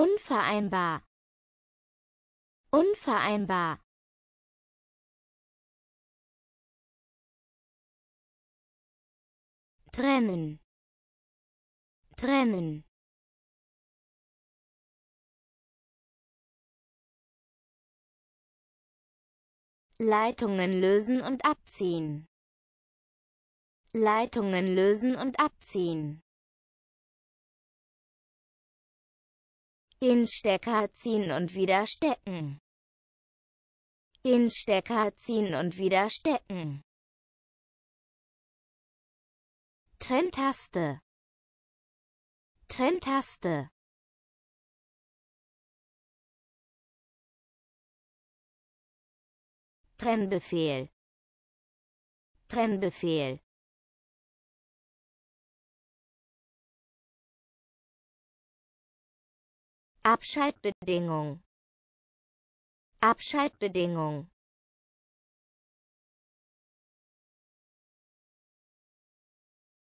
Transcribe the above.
Unvereinbar. Unvereinbar. Trennen. Trennen. Leitungen lösen und abziehen. Leitungen lösen und abziehen. Den Stecker ziehen und wieder stecken. Den Stecker ziehen und wieder stecken. Trenntaste. Trenntaste. Trennbefehl. Trennbefehl. Abscheidbedingung Abscheidbedingung